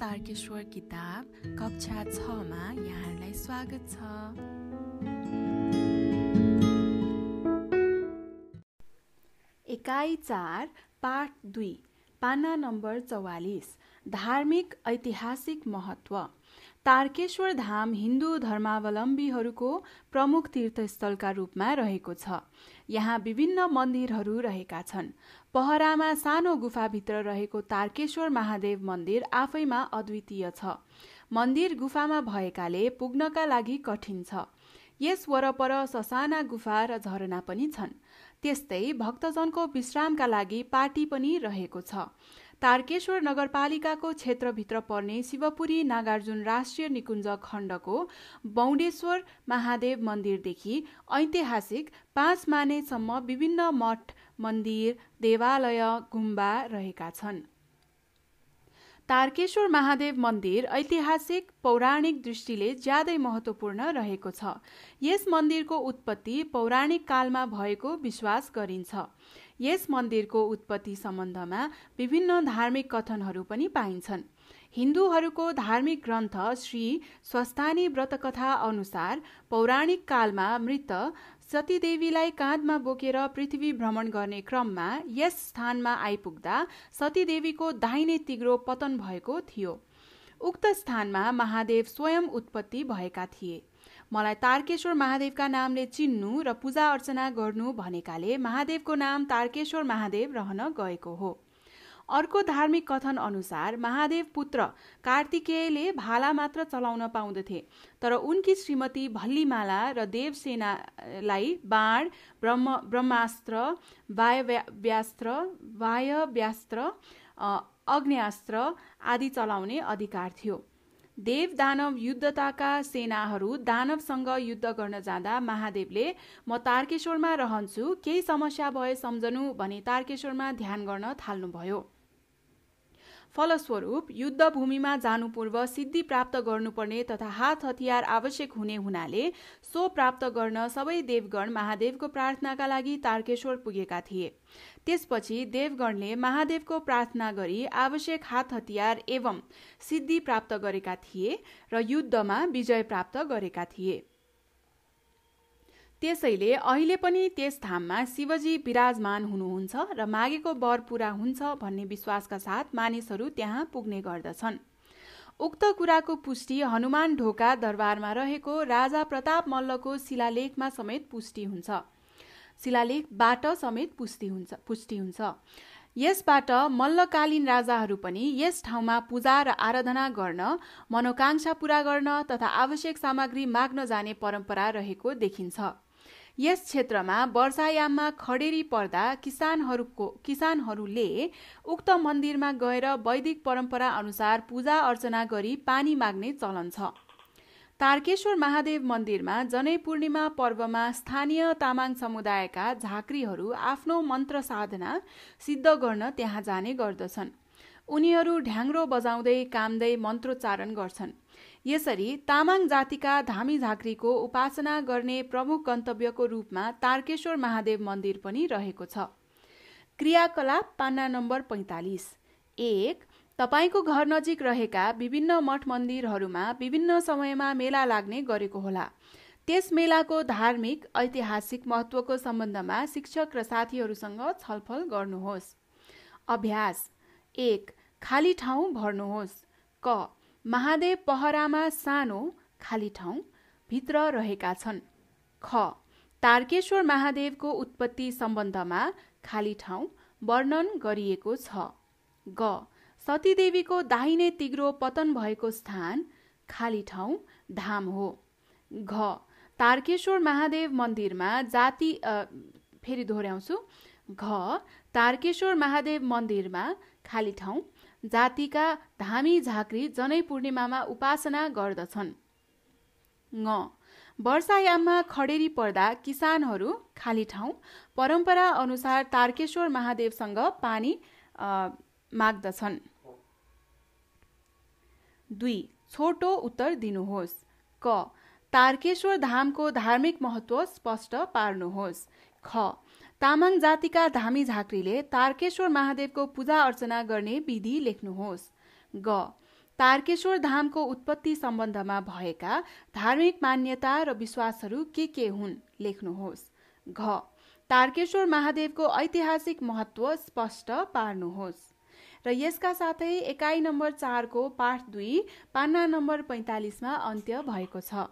तारकेश्वर किताब कक्षा छमा यहाँहरूलाई स्वागत छ एकाइ चार पाठ दुई पाना नम्बर चौवालिस धार्मिक ऐतिहासिक महत्त्व तारकेश्वर धाम हिन्दू धर्मावलम्बीहरूको प्रमुख तीर्थस्थलका रूपमा रहेको छ यहाँ विभिन्न मन्दिरहरू रहेका छन् पहरामा सानो गुफाभित्र रहेको तारकेश्वर महादेव मन्दिर आफैमा अद्वितीय छ मन्दिर गुफामा भएकाले पुग्नका लागि कठिन छ यस वरपर ससाना गुफा र झरना पनि छन् त्यस्तै भक्तजनको विश्रामका लागि पार्टी पनि रहेको छ तारकेश्वर नगरपालिकाको क्षेत्रभित्र पर्ने शिवपुरी नागार्जुन राष्ट्रिय निकुञ्ज खण्डको बौडेश्वर महादेव मन्दिरदेखि ऐतिहासिक पाँच मानेसम्म विभिन्न मठ मन्दिर देवालय गुम्बा रहेका छन् तारकेश्वर महादेव मन्दिर ऐतिहासिक पौराणिक दृष्टिले ज्यादै महत्त्वपूर्ण रहेको छ यस मन्दिरको उत्पत्ति पौराणिक कालमा भएको विश्वास गरिन्छ यस मन्दिरको उत्पत्ति सम्बन्धमा विभिन्न धार्मिक कथनहरू पनि पाइन्छन् हिन्दूहरूको धार्मिक ग्रन्थ श्री स्वस्थानी व्रतकथा अनुसार पौराणिक कालमा मृत सतीदेवीलाई काँधमा बोकेर पृथ्वी भ्रमण गर्ने क्रममा यस स्थानमा आइपुग्दा सतीदेवीको दाहिने तिग्रो पतन भएको थियो उक्त स्थानमा महादेव स्वयं उत्पत्ति भएका थिए मलाई तारकेश्वर महादेवका नामले चिन्नु र पूजा अर्चना गर्नु भनेकाले महादेवको नाम तारकेश्वर महादेव रहन गएको हो अर्को धार्मिक कथन अनुसार महादेव पुत्र कार्तिकेयले भाला मात्र चलाउन पाउँदथे तर उनकी श्रीमती भल्लीमाला र देवसेनालाई बाण ब्रह्म ब्रह्मास्त्र वायव्यास्त्र वायव्यास्त्र अग्न्यास्त्र आदि चलाउने अधिकार थियो देव दानव युद्धताका सेनाहरू दानवसँग युद्ध गर्न जाँदा महादेवले म तारकेश्वरमा रहन्छु केही समस्या भए सम्झनु भने तारकेश्वरमा ध्यान गर्न थाल्नुभयो फलस्वरूप युद्धभूमिमा जानुपूर्व सिद्धि प्राप्त गर्नुपर्ने तथा हात हतियार आवश्यक हुने हुनाले सो प्राप्त गर्न सबै देवगण महादेवको प्रार्थनाका लागि तारकेश्वर पुगेका थिए त्यसपछि देवगणले महादेवको प्रार्थना गरी आवश्यक हात हतियार एवं सिद्धि प्राप्त गरेका थिए र युद्धमा विजय प्राप्त गरेका थिए त्यसैले अहिले पनि त्यस धाममा शिवजी विराजमान हुनुहुन्छ र मागेको वर पूरा हुन्छ भन्ने विश्वासका साथ मानिसहरू त्यहाँ पुग्ने गर्दछन् उक्त कुराको पुष्टि हनुमान ढोका दरबारमा रहेको राजा प्रताप मल्लको शिलालेखमा समेत पुष्टि हुन्छ शिलालेखबाट समेत पुष्टि हुन्छ पुष्टि हुन्छ यसबाट मल्लकालीन राजाहरू पनि यस ठाउँमा पूजा र आराधना गर्न मनोकांक्षा पूरा गर्न तथा आवश्यक सामग्री माग्न जाने परम्परा रहेको देखिन्छ यस क्षेत्रमा वर्षायाममा खडेरी पर्दा किसानहरूको किसानहरूले उक्त मन्दिरमा गएर वैदिक परम्परा अनुसार पूजा अर्चना गरी पानी माग्ने चलन छ तारकेश्वर महादेव मन्दिरमा जनै पूर्णिमा पर्वमा स्थानीय तामाङ समुदायका झाँक्रीहरू आफ्नो मन्त्र साधना सिद्ध गर्न त्यहाँ जाने गर्दछन् उनीहरू ढ्याङ्ग्रो बजाउँदै कामदै मन्त्रोच्चारण गर्छन् यसरी तामाङ जातिका धामी झाँक्रीको उपासना गर्ने प्रमुख गन्तव्यको रूपमा तारकेश्वर महादेव मन्दिर पनि रहेको छ क्रियाकलाप पान्ना नम्बर पैँतालिस एक तपाईँको घर नजिक रहेका विभिन्न मठ मन्दिरहरूमा विभिन्न समयमा मेला लाग्ने गरेको होला त्यस मेलाको धार्मिक ऐतिहासिक महत्त्वको सम्बन्धमा शिक्षक र साथीहरूसँग छलफल गर्नुहोस् अभ्यास एक खाली ठाउँ भर्नुहोस् क महादेव पहरामा सानो खाली ठाउँ भित्र रहेका छन् ख तारकेश्वर महादेवको उत्पत्ति सम्बन्धमा खाली ठाउँ वर्णन गरिएको छ ग सतीदेवीको दाहिने तिग्रो पतन भएको स्थान खाली ठाउँ धाम हो घ तारकेश्वर महादेव मन्दिरमा जाति फेरि दोहोऱ्याउँछु घ तारकेश्वर महादेव मन्दिरमा खाली ठाउँ जातिका धामी झाँक्री जनै पूर्णिमामा उपासना गर्दछन् ङ वर्षायाममा खडेरी पर्दा किसानहरू खाली ठाउँ परम्परा अनुसार तारकेश्वर महादेवसँग पानी माग्दछन् दुई छोटो उत्तर दिनुहोस् क तारकेश्वर धामको धार्मिक महत्त्व स्पष्ट पार्नुहोस् ख तामाङ जातिका धामी झाँक्रीले तारकेश्वर महादेवको पूजा अर्चना गर्ने विधि लेख्नुहोस् ग तारकेश्वर धामको उत्पत्ति सम्बन्धमा भएका धार्मिक मान्यता र विश्वासहरू के के हुन् लेख्नुहोस् घ तारकेश्वर महादेवको ऐतिहासिक महत्त्व स्पष्ट पार्नुहोस् र यसका साथै एकाइ नम्बर चारको पाठ दुई पान्ना नम्बर पैँतालिसमा अन्त्य भएको छ